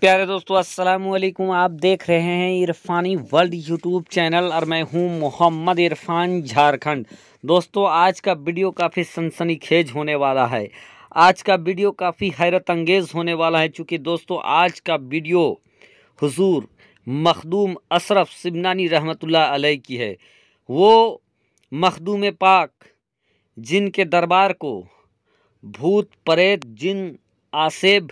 प्यारे दोस्तों अस्सलाम वालेकुम आप देख रहे हैं इरफानी वर्ल्ड यूट्यूब चैनल और मैं हूं मोहम्मद इरफान झारखंड दोस्तों आज का वीडियो काफ़ी सनसनीखेज होने वाला है आज का वीडियो काफ़ी हैरत अंगेज़ होने वाला है चूँकि दोस्तों आज का वीडियो हुजूर मखदूम अशरफ सिमनानी रहमतुल्लाह अलैह की है वो मखदूम पाक जिनके दरबार को भूत परेत जिन आसेब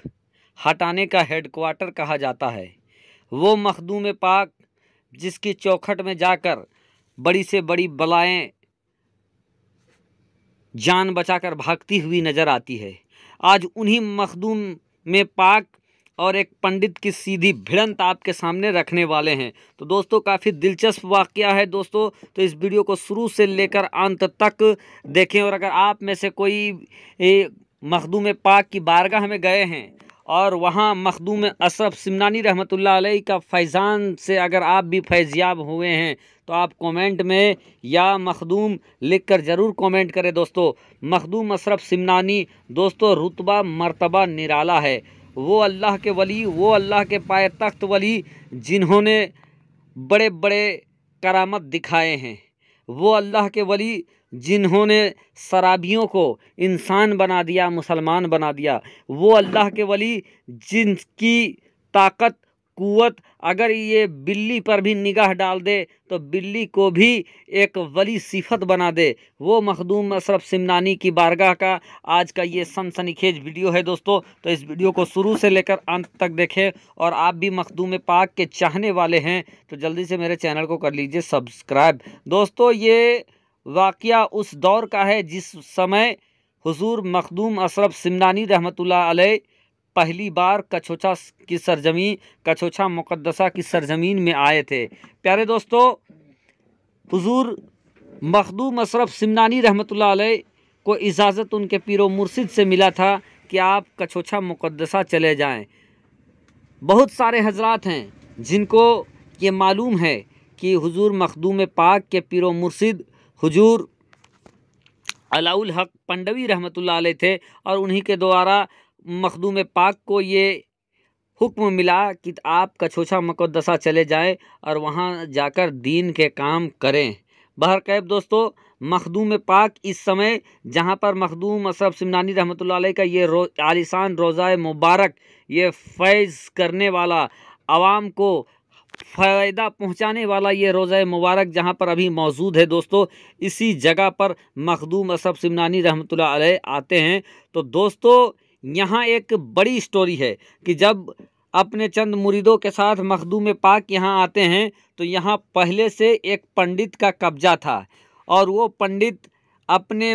हटाने का हेडक्वार्टर कहा जाता है वो मखदूम पाक जिसकी चौखट में जाकर बड़ी से बड़ी बलाएं जान बचाकर भागती हुई नज़र आती है आज उन्हीं मखदूम में पाक और एक पंडित की सीधी भिड़ंत आपके सामने रखने वाले हैं तो दोस्तों काफ़ी दिलचस्प वाक़ है दोस्तों तो इस वीडियो को शुरू से लेकर अंत तक देखें और अगर आप में से कोई मखदूम पाक की बारगाह में गए हैं और वहाँ मखदूम अशरफ सिमनानी रहमतुल्लाह अलैह का फैज़ान से अगर आप भी फैज़याब हुए हैं तो आप कमेंट में या मखदूम लिखकर ज़रूर कमेंट करें दोस्तों मखदूम अशरफ सिमनानी दोस्तों रुतबा मर्तबा निराला है वो अल्लाह के वली वो अल्लाह के पाए तख्त वली जिन्होंने बड़े बड़े करामत दिखाए हैं वो अल्लाह के वली जिन्होंने शराबियों को इंसान बना दिया मुसलमान बना दिया वो अल्लाह के वली जिनकी ताकत कुत अगर ये बिल्ली पर भी निगाह डाल दे तो बिल्ली को भी एक वली सिफत बना दे वो मखदूम अशरफ सिमनानी की बारगाह का आज का ये सनसनीखेज वीडियो है दोस्तों तो इस वीडियो को शुरू से लेकर अंत तक देखें और आप भी मखदूम पाक के चाहने वाले हैं तो जल्दी से मेरे चैनल को कर लीजिए सब्सक्राइब दोस्तों ये वाक़ उस दौर का है जिस समय हजूर मखदूम अशरफ सिमनानी रहमत अलैह पहली बार कछोछा की सरजमी कछोछा मुकदसा की सरजमीन में आए थे प्यारे दोस्तों हजूर मखदूम अशरफ सिमनानी रहमत को इजाज़त उनके पीरो मुर्शिद से मिला था कि आप कछोछा मुकदसा चले जाएं बहुत सारे हजरात हैं जिनको ये मालूम है कि हुजूर मखदूम पाक के पीरो मुर्शिद हुजूर अलाउल हक पंडवी रहमतुल्लाह थे और उन्हीं के द्वारा मखदूम पाक को ये हुक्म मिला कि आप कछोछा मकदसा चले जाएं और वहाँ जाकर दीन के काम करें बहरकैब दोस्तों मखदूम पाक इस समय जहाँ पर मखदूम अशरफ सिमनानी रहमत का ये रो आलिसान रोज़ा मुबारक ये फैज़ करने वाला आवाम को फ़ायदा पहुंचाने वाला ये रोज़ा मुबारक जहाँ पर अभी मौजूद है दोस्तों इसी जगह पर मखदूम अशरफ सिमनानी रहमत आते हैं तो दोस्तों यहाँ एक बड़ी स्टोरी है कि जब अपने चंद मुरीदों के साथ मखदूम पाक यहाँ आते हैं तो यहाँ पहले से एक पंडित का कब्जा था और वो पंडित अपने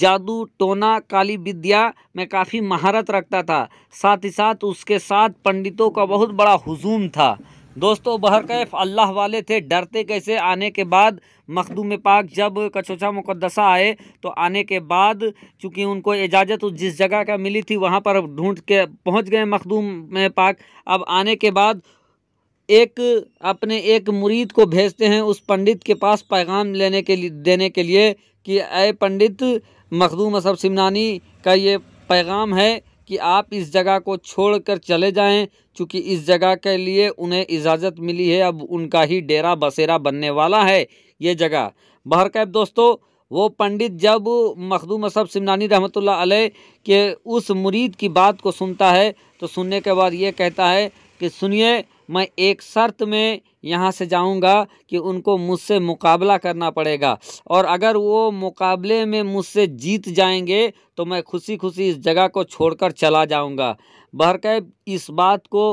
जादू टोना काली विद्या में काफ़ी महारत रखता था साथ ही साथ उसके साथ पंडितों का बहुत बड़ा हुजूम था दोस्तों बहरकैफ अल्लाह वाले थे डरते कैसे आने के बाद मखदूम पाक जब कचोचा मुकदसा आए तो आने के बाद चूँकि उनको इजाज़त उस जिस जगह का मिली थी वहाँ पर ढूंढ के पहुँच गए मखदूम पाक अब आने के बाद एक अपने एक मुरीद को भेजते हैं उस पंडित के पास पैगाम लेने के लिए देने के लिए कि अय पंडित मखदूम असफ सिमनानी का ये पैगाम है कि आप इस जगह को छोड़कर चले जाएं क्योंकि इस जगह के लिए उन्हें इजाज़त मिली है अब उनका ही डेरा बसेरा बनने वाला है ये जगह कैब दोस्तों वो पंडित जब मखदूम असब सिमनानी रहमत आलह के उस मुरीद की बात को सुनता है तो सुनने के बाद ये कहता है कि सुनिए मैं एक शर्त में यहाँ से जाऊँगा कि उनको मुझसे मुकाबला करना पड़ेगा और अगर वो मुकाबले में मुझसे जीत जाएंगे तो मैं खुशी खुशी इस जगह को छोड़कर चला जाऊँगा बहरकैब इस बात को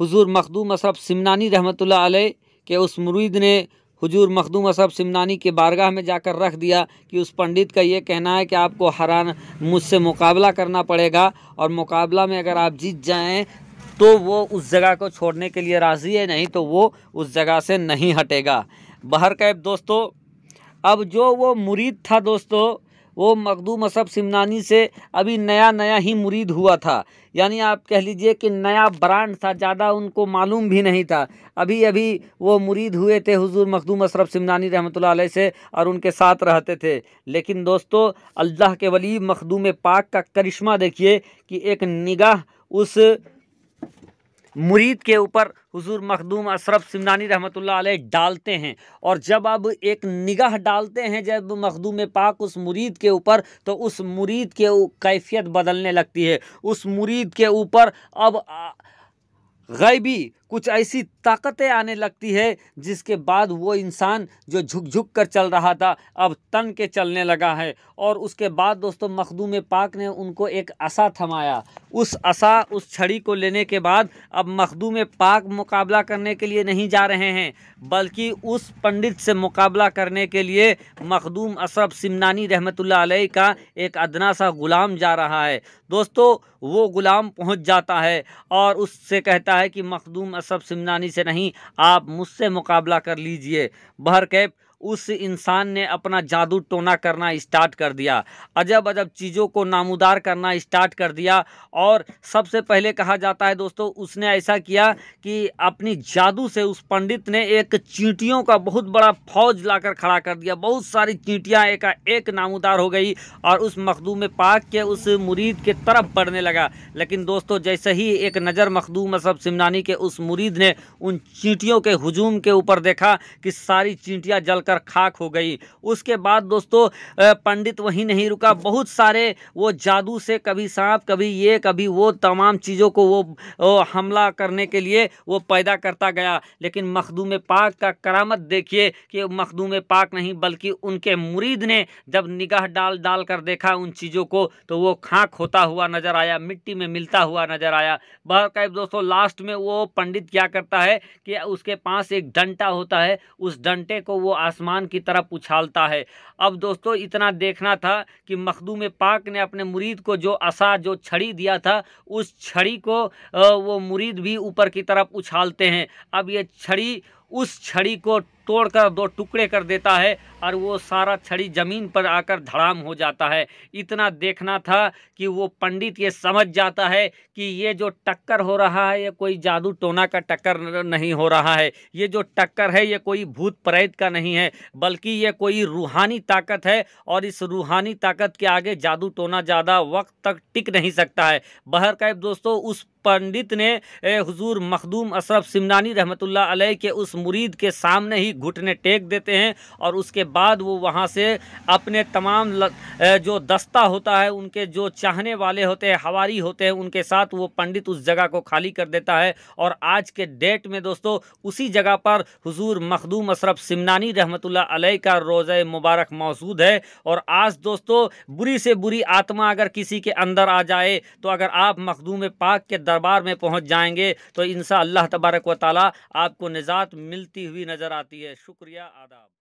हुजूर मखदूम अशरफ सिमनानी रहमत आलै के उस मुरीद ने हुजूर मखदूम अशरफ सिमनानी के बारगाह में जाकर रख दिया कि उस पंडित का ये कहना है कि आपको हराना मुझसे मुकाबला करना पड़ेगा और मुकाबला में अगर आप जीत जाएं तो वो उस जगह को छोड़ने के लिए राज़ी है नहीं तो वो उस जगह से नहीं हटेगा बहर कैब दोस्तों अब जो वो मुरीद था दोस्तों वो मखदूम असब सिमनानी से अभी नया नया ही मुरीद हुआ था यानी आप कह लीजिए कि नया ब्रांड था ज़्यादा उनको मालूम भी नहीं था अभी अभी वो मुरीद हुए थे हुजूर मखदूम अशरफ सिमनानी रहमत से और उनके साथ रहते थे लेकिन दोस्तों अल्लाह के वली मखदूम पाक का करिश्मा देखिए कि एक निगाह उस मुरीद के ऊपर हुजूर मखदूम अशरफ सिमनानी रहमत डालते हैं और जब अब एक निगाह डालते हैं जब मखदूम पाक उस मुरीद के ऊपर तो उस मुरीद के कैफियत बदलने लगती है उस मुरीद के ऊपर अब गैबी कुछ ऐसी ताकतें आने लगती है जिसके बाद वो इंसान जो झुक झुक कर चल रहा था अब तन के चलने लगा है और उसके बाद दोस्तों मखदूम पाक ने उनको एक असा थमाया उस असा उस छड़ी को लेने के बाद अब मखदूम पाक मुकाबला करने के लिए नहीं जा रहे हैं बल्कि उस पंडित से मुकाबला करने के लिए मखदूम अशरफ सिमनानी रहमत का एक अदना सा ग़ुलाम जा रहा है दोस्तों वो ग़ुलाम पहुँच जाता है और उससे कहता है कि मखदूम सब सिमनानी से नहीं आप मुझसे मुकाबला कर लीजिए कैप उस इंसान ने अपना जादू टोना करना स्टार्ट कर दिया अजब अजब चीज़ों को नामुदार करना स्टार्ट कर दिया और सबसे पहले कहा जाता है दोस्तों उसने ऐसा किया कि अपनी जादू से उस पंडित ने एक चींटियों का बहुत बड़ा फौज लाकर खड़ा कर दिया बहुत सारी चींटियाँ एक एक नामुदार हो गई और उस मखदूम पाक के उस मुरीद के तरफ बढ़ने लगा लेकिन दोस्तों जैसे ही एक नज़र मखदूम असब सिमनानी के उस मुरीद ने उन चींटियों के हजूम के ऊपर देखा कि सारी चींटियाँ जल जलकर खाक हो गई उसके बाद दोस्तों पंडित वहीं नहीं रुका बहुत सारे वो जादू से कभी सांप कभी ये कभी वो तमाम चीज़ों को वो, वो हमला करने के लिए वो पैदा करता गया लेकिन मखदूम पाक का करामत देखिए कि मखदूम पाक नहीं बल्कि उनके मुरीद ने जब निगाह डाल डाल कर देखा उन चीज़ों को तो वो खाक होता हुआ नज़र आया मिट्टी में मिलता हुआ नज़र आया बहरकैब दोस्तों लास्ट में वो पंडित क्या करता है कि उसके पास एक डंटा होता है उस डंटे को वो आस आसमान की तरफ उछालता है अब दोस्तों इतना देखना था कि मखदूम पाक ने अपने मुरीद को जो असा जो छड़ी दिया था उस छड़ी को वो मुरीद भी ऊपर की तरफ उछालते हैं अब ये छड़ी उस छड़ी को तोड़कर दो टुकड़े कर देता है और वो सारा छड़ी ज़मीन पर आकर धड़ाम हो जाता है इतना देखना था कि वो पंडित ये समझ जाता है कि ये जो टक्कर हो रहा है ये कोई जादू टोना का टक्कर नहीं हो रहा है ये जो टक्कर है ये कोई भूत प्रेत का नहीं है बल्कि ये कोई रूहानी ताकत है और इस रूहानी ताकत के आगे जादू टोना ज़्यादा वक्त तक टिक नहीं सकता है बहर कैब दोस्तों उस पंडित ने हुजूर मखदूम अशरफ सिमनानी रहमतुल्लाह अलैह के उस मुरीद के सामने ही घुटने टेक देते हैं और उसके बाद वो वहाँ से अपने तमाम ल, जो दस्ता होता है उनके जो चाहने वाले होते हैं हवारी होते हैं उनके साथ वो पंडित उस जगह को खाली कर देता है और आज के डेट में दोस्तों उसी जगह पर हुजूर मखदूम अशरफ सिमनानी रहमत का रोज़ मुबारक मौजूद है और आज दोस्तों बुरी से बुरी आत्मा अगर किसी के अंदर आ जाए तो अगर आप मखदूम पाक के दरबार में पहुँच जाएंगे तो इन तबारक व ताली आपको निजात मिलती हुई नज़र आती है शुक्रिया आदाब